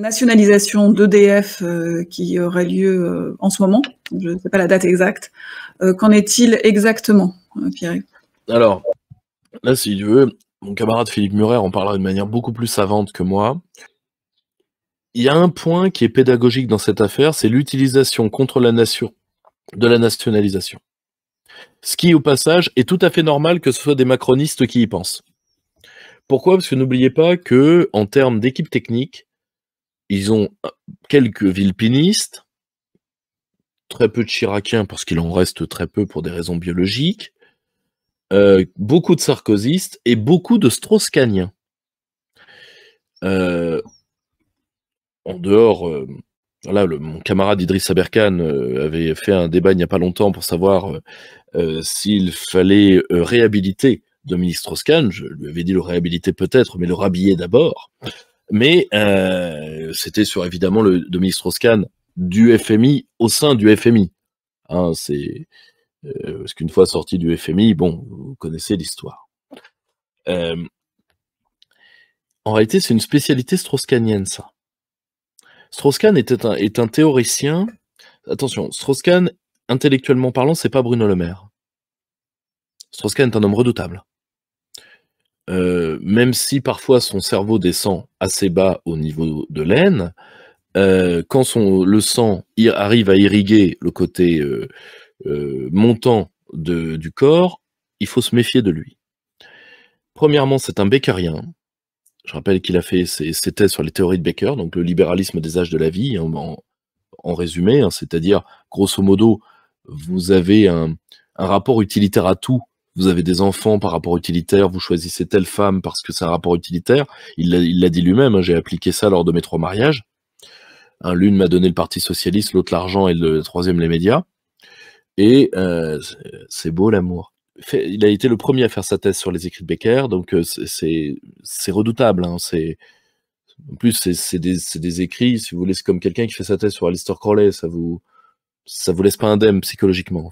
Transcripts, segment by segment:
nationalisation d'EDF euh, qui aurait lieu euh, en ce moment. Je ne sais pas la date exacte. Euh, qu'en est-il exactement, Pierre Alors, là, si tu veux, mon camarade Philippe Murer en parlera de manière beaucoup plus savante que moi. Il y a un point qui est pédagogique dans cette affaire, c'est l'utilisation contre la nation de la nationalisation. Ce qui, au passage, est tout à fait normal que ce soit des macronistes qui y pensent. Pourquoi Parce que n'oubliez pas que, en termes d'équipe technique, ils ont euh, quelques vilpinistes, très peu de Chiraciens parce qu'il en reste très peu pour des raisons biologiques, euh, beaucoup de Sarkozystes et beaucoup de strauss euh, en dehors, mon camarade Idriss Aberkan avait fait un débat il n'y a pas longtemps pour savoir s'il fallait réhabiliter Dominique strauss Je lui avais dit le réhabiliter peut-être, mais le rhabiller d'abord. Mais euh, c'était sur évidemment le Dominique Strauss-Kahn du FMI au sein du FMI. Hein, c'est euh, parce qu'une fois sorti du FMI, bon, vous connaissez l'histoire. Euh, en réalité, c'est une spécialité strauss-kahnienne, ça. Strauss-Kahn était un, est un théoricien. Attention, Strauss-Kahn, intellectuellement parlant, c'est pas Bruno Le Maire. Strauss-Kahn est un homme redoutable. Euh, même si parfois son cerveau descend assez bas au niveau de l'aine, euh, quand son, le sang arrive à irriguer le côté euh, montant du corps, il faut se méfier de lui. Premièrement, c'est un beccarien. Je rappelle qu'il a fait ses, thèses sur les théories de Becker, donc le libéralisme des âges de la vie, en, résumé, hein, c'est-à-dire, grosso modo, vous avez un rapport utilitaire à tout vous avez des enfants par rapport utilitaire, vous choisissez telle femme parce que c'est un rapport utilitaire. Il l'a dit lui-même, hein, j'ai appliqué ça lors de mes trois mariages. L'une m'a donné le Parti Socialiste, l'autre l'argent et le troisième les médias. Et euh, c'est beau l'amour. Il a été le premier à faire sa thèse sur les écrits de Becker, donc euh, c'est redoutable. Hein, en plus, c'est des, écrits, si vous voulez, comme quelqu'un qui fait sa thèse sur Alistair Crowley, ça vous, vous laisse pas indemne psychologiquement.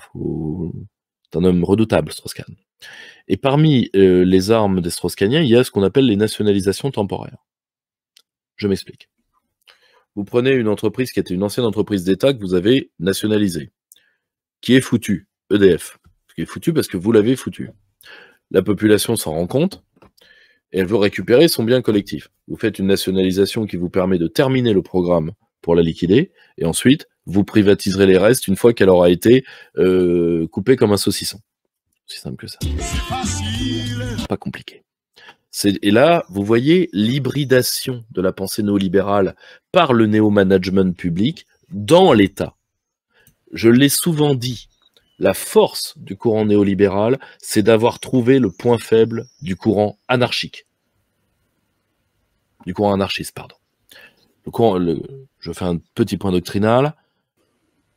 C'est un homme redoutable, Strauss-Kahn. Et parmi euh, les armes des Strauss-Kahniens, il y a ce qu'on appelle les nationalisations temporaires. Je m'explique. Vous prenez une entreprise qui était une ancienne entreprise d'État que vous avez nationalisée, qui est foutue, EDF, qui est foutu parce que vous l'avez foutu. La population s'en rend compte et elle veut récupérer son bien collectif. Vous faites une nationalisation qui vous permet de terminer le programme pour la liquider et ensuite vous privatiserez les restes une fois qu'elle aura été euh, coupée comme un saucisson. C'est simple que ça. Pas compliqué. Et là, vous voyez l'hybridation de la pensée néolibérale par le néo-management public dans l'État. Je l'ai souvent dit, la force du courant néolibéral, c'est d'avoir trouvé le point faible du courant anarchique. Du courant anarchiste, pardon. Le je fais un petit point doctrinal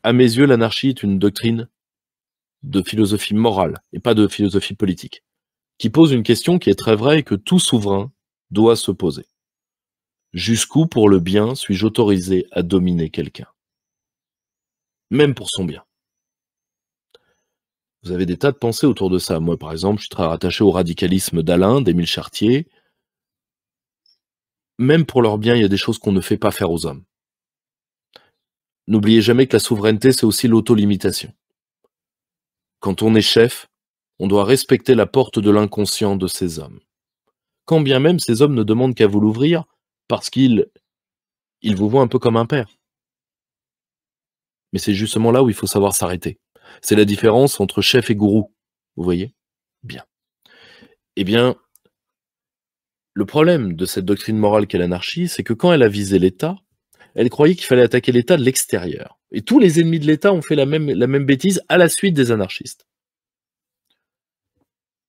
à mes yeux, l'anarchie est une doctrine de philosophie morale et pas de philosophie politique, qui pose une question qui est très vraie et que tout souverain doit se poser. Jusqu'où, pour le bien, suis-je autorisé à dominer quelqu'un Même pour son bien. Vous avez des tas de pensées autour de ça. Moi, par exemple, je suis très rattaché au radicalisme d'Alain, d'Émile Chartier. Même pour leur bien, il y a des choses qu'on ne fait pas faire aux hommes. N'oubliez jamais que la souveraineté, c'est aussi l'autolimitation. Quand on est chef, on doit respecter la porte de l'inconscient de ces hommes. Quand bien même ces hommes ne demandent qu'à vous l'ouvrir, parce qu'ils ils vous voient un peu comme un père. Mais c'est justement là où il faut savoir s'arrêter. C'est la différence entre chef et gourou. Vous voyez Bien. Eh bien, le problème de cette doctrine morale qu'est l'anarchie, c'est que quand elle a visé l'État, elle croyait qu'il fallait attaquer l'État de l'extérieur. Et tous les ennemis de l'État ont fait la même, la même bêtise à la suite des anarchistes.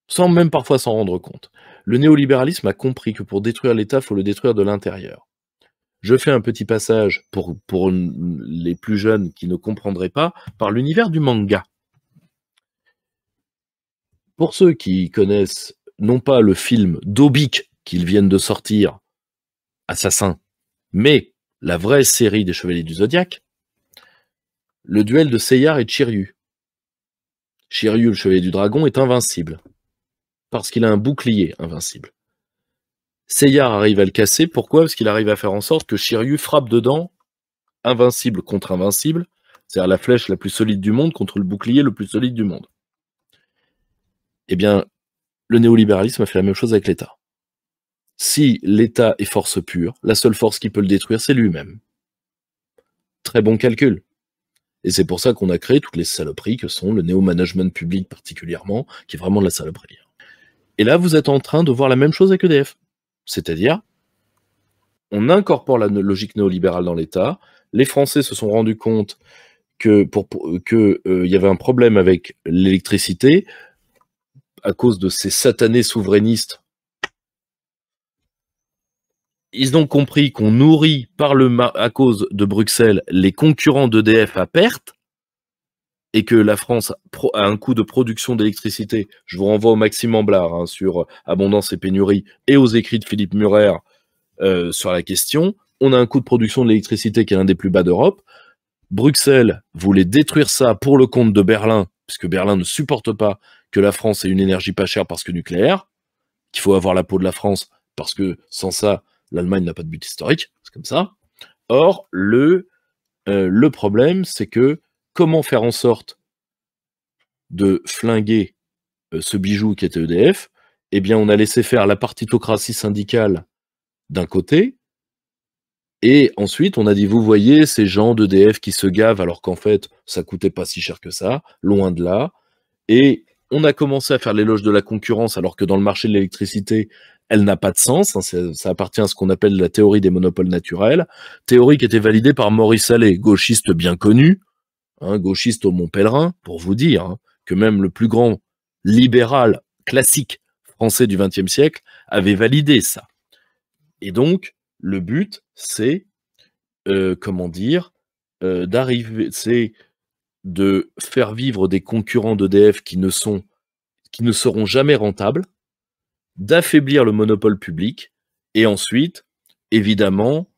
Sans même parfois s'en rendre compte. Le néolibéralisme a compris que pour détruire l'État, il faut le détruire de l'intérieur. Je fais un petit passage pour, pour les plus jeunes qui ne comprendraient pas par l'univers du manga. Pour ceux qui connaissent non pas le film d'Obik qu'ils viennent de sortir, Assassin, mais la vraie série des Chevaliers du Zodiaque, le duel de Seyar et Chiryu. Chiryu, le Chevalier du Dragon, est invincible, parce qu'il a un bouclier invincible. Seyar arrive à le casser, pourquoi Parce qu'il arrive à faire en sorte que Shiryu frappe dedans, invincible contre invincible, c'est-à-dire la flèche la plus solide du monde contre le bouclier le plus solide du monde. Eh bien, le néolibéralisme a fait la même chose avec l'État. Si l'État est force pure, la seule force qui peut le détruire, c'est lui-même. Très bon calcul. Et c'est pour ça qu'on a créé toutes les saloperies que sont le néo-management public particulièrement, qui est vraiment de la saloperie. Et là, vous êtes en train de voir la même chose avec EDF. C'est-à-dire, on incorpore la logique néolibérale dans l'État, les Français se sont rendus compte qu'il pour, euh, y avait un problème avec l'électricité à cause de ces satanés souverainistes ils ont compris qu'on nourrit par le à cause de Bruxelles les concurrents d'EDF à perte et que la France a un coût de production d'électricité. Je vous renvoie au Maxime Amblard hein, sur euh, abondance et pénurie et aux écrits de Philippe Murer euh, sur la question. On a un coût de production d'électricité qui est l'un des plus bas d'Europe. Bruxelles voulait détruire ça pour le compte de Berlin, puisque Berlin ne supporte pas que la France ait une énergie pas chère parce que nucléaire, qu'il faut avoir la peau de la France parce que sans ça, L'Allemagne n'a pas de but historique, c'est comme ça. Or, le, euh, le problème, c'est que comment faire en sorte de flinguer euh, ce bijou qui était EDF Eh bien, on a laissé faire la partitocratie syndicale d'un côté, et ensuite, on a dit, vous voyez, ces gens d'EDF qui se gavent alors qu'en fait, ça coûtait pas si cher que ça, loin de là. Et on a commencé à faire l'éloge de la concurrence alors que dans le marché de l'électricité, elle n'a pas de sens. Hein, ça appartient à ce qu'on appelle la théorie des monopoles naturels, théorie qui était validée par Maurice Allais, gauchiste bien connu, hein, gauchiste au Mont-Pèlerin, pour vous dire hein, que même le plus grand libéral classique français du XXe siècle avait validé ça. Et donc, le but, c'est, euh, comment dire, euh, d'arriver, c'est de faire vivre des concurrents d'EDF qui ne qui ne seront jamais rentables, d'affaiblir le monopole public et ensuite, évidemment,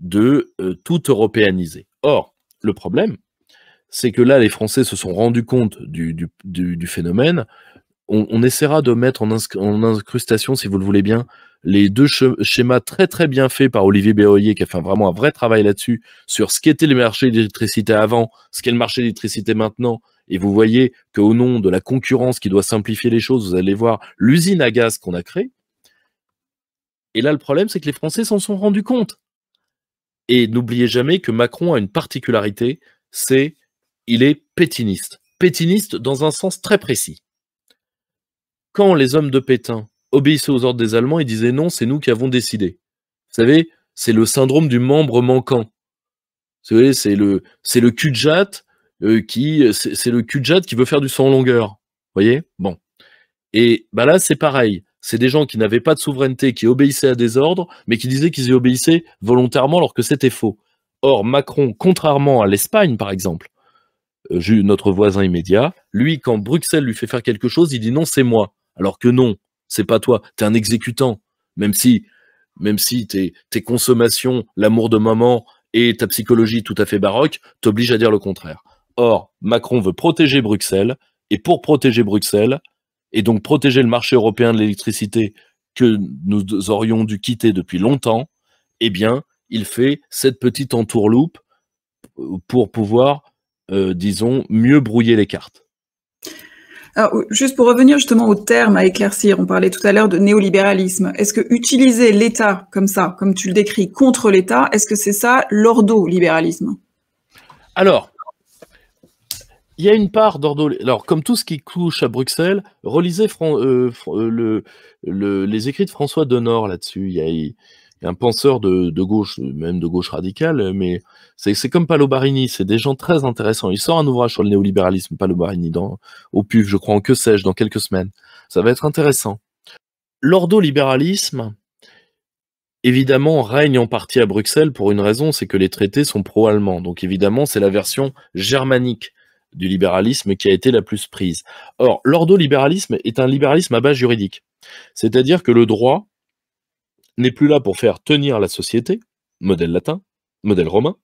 de euh, tout européaniser. Or, le problème, c'est que là, les Français se sont rendus compte du phénomène on, essaiera de mettre en, incrustation, si vous le voulez bien, les deux schémas très très bien faits par Olivier Béoyer, qui a fait vraiment un vrai travail là-dessus, sur ce qu'était le marché d'électricité avant, ce qu'est le marché d'électricité maintenant. Et vous voyez qu'au nom de la concurrence qui doit simplifier les choses, vous allez voir l'usine à gaz qu'on a créée. Et là, le problème, c'est que les Français s'en sont rendus compte. Et n'oubliez jamais que Macron a une particularité, c'est il est pétiniste. Pétiniste dans un sens très précis les hommes de Pétain obéissaient aux ordres des Allemands, ils disaient non, c'est nous qui avons décidé. Vous savez, c'est le syndrome du membre manquant. Vous c'est le, c'est le cul de euh, qui, c'est le qui veut faire du sang en longueur. Vous voyez Bon. Et bah là, c'est pareil. C'est des gens qui n'avaient pas de souveraineté, qui obéissaient à des ordres, mais qui disaient qu'ils y obéissaient volontairement alors que c'était faux. Or, Macron, contrairement à l'Espagne, par exemple, euh, notre voisin immédiat, lui, quand Bruxelles lui fait faire quelque chose, il dit non, c'est moi. Alors que non, c'est pas toi, tu es un exécutant. Même si, même si tes, consommations, l'amour de maman et ta psychologie tout à fait baroque t'obligent à dire le contraire. Or, Macron veut protéger Bruxelles, et pour protéger Bruxelles, et donc protéger le marché européen de l'électricité que nous aurions dû quitter depuis longtemps, eh bien, il fait cette petite entourloupe pour pouvoir, euh, disons, mieux brouiller les cartes. Euh, juste pour revenir justement au terme à éclaircir, on parlait tout à l'heure de néolibéralisme. Est-ce que utiliser l'État comme ça, comme tu le décris, contre l'État, est-ce que c'est ça l'ordolibéralisme Alors, il y a une part d'ordo. Alors, comme tout ce qui couche à Bruxelles, relisez euh, euh, les écrits de François Denor là-dessus. Il y a un penseur de, gauche, même de gauche radicale, mais c'est comme Barini, c'est des gens très intéressants. Il sort un ouvrage sur le néolibéralisme, Palobarini, dans, au PUF, je crois, en que sais-je, dans quelques semaines. Ça va être intéressant. L'ordolibéralisme, évidemment, règne en partie à Bruxelles pour une raison, c'est que les traités sont pro-allemands. Donc évidemment, c'est la version germanique du libéralisme qui a été la plus prise. Or, l'ordolibéralisme est un libéralisme à base juridique. C'est-à-dire que le droit n'est plus là pour faire tenir la société, modèle latin, modèle romain,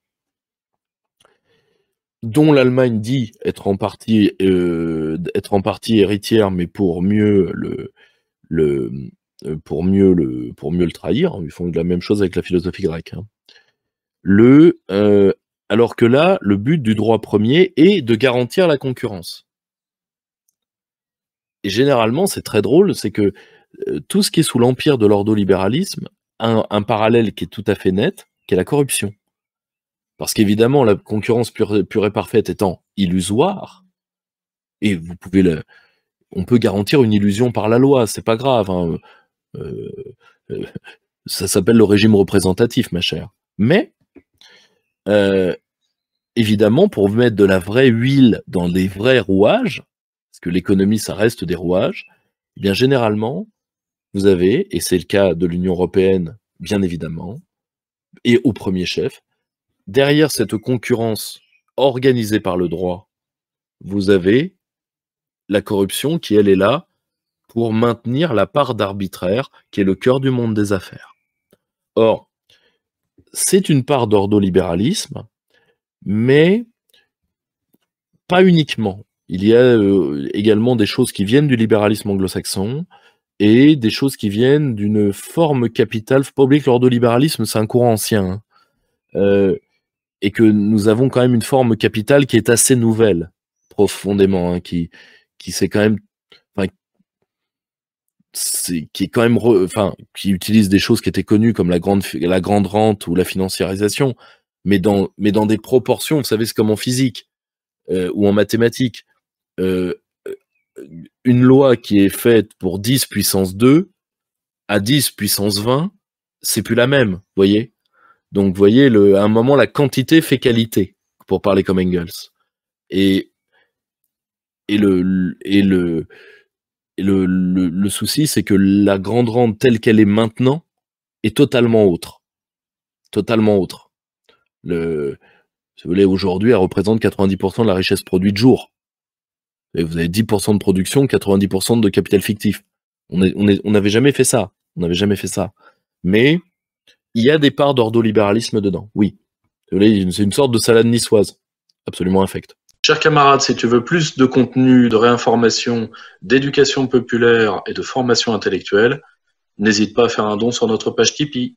dont l'Allemagne dit être en partie, euh, en partie héritière, mais pour mieux le, euh, pour mieux le, pour mieux le trahir. Ils font de la même chose avec la philosophie grecque. Hein. Le, euh, alors que là, le but du droit premier est de garantir la concurrence. Et généralement, c'est très drôle, c'est que euh, tout ce qui est sous l'empire de l'ordolibéralisme un, un parallèle qui est tout à fait net, qui est la corruption. Parce qu'évidemment, la concurrence pure, et parfaite étant illusoire, et vous pouvez le, on peut garantir une illusion par la loi, c'est pas grave. Hein, euh, euh, ça s'appelle le régime représentatif, ma chère. Mais évidemment, pour mettre de la vraie huile dans les vrais rouages, parce que l'économie, ça reste des rouages, eh bien généralement, vous avez, et c'est le cas de l'Union européenne, bien évidemment, et au premier chef, derrière cette concurrence organisée par le droit, vous avez la corruption qui, elle, est là pour maintenir la part d'arbitraire qui est le cœur du monde des affaires. Or, c'est une part d'ordolibéralisme, mais pas uniquement. Il y a euh, également des choses qui viennent du libéralisme anglo-saxon, et des choses qui viennent d'une forme capitale. Faut pas oublier que l'ordolibéralisme, c'est un courant ancien. Hein. Euh, et que nous avons quand même une forme capitale qui est assez nouvelle, profondément, hein, qui, qui quand même, qui est quand même, enfin, qui utilise des choses qui étaient connues comme la grande, la grande rente ou la financiarisation, mais dans, mais dans des proportions, vous savez, c'est comme en physique euh, ou en mathématiques. Euh, une loi qui est faite pour 10 puissance 2 à 10 puissance 20, c'est plus la même, voyez. Donc, vous voyez, à un moment, la quantité fait qualité, pour parler comme Engels. Et, et le, et le, le, souci, c'est que la grande rente telle qu'elle est maintenant est totalement autre. Totalement autre. Le, voulez, aujourd'hui, elle représente 90% de la richesse produite jour. Et vous avez 10% de production, 90% de capital fictif. On n'avait jamais fait ça. On n'avait jamais fait ça. Mais il y a des parts d'ordolibéralisme dedans, oui. C'est une sorte de salade niçoise, absolument infecte. Chers camarades, si tu veux plus de contenu, de réinformation, d'éducation populaire et de formation intellectuelle, n'hésite pas à faire un don sur notre page Tipeee.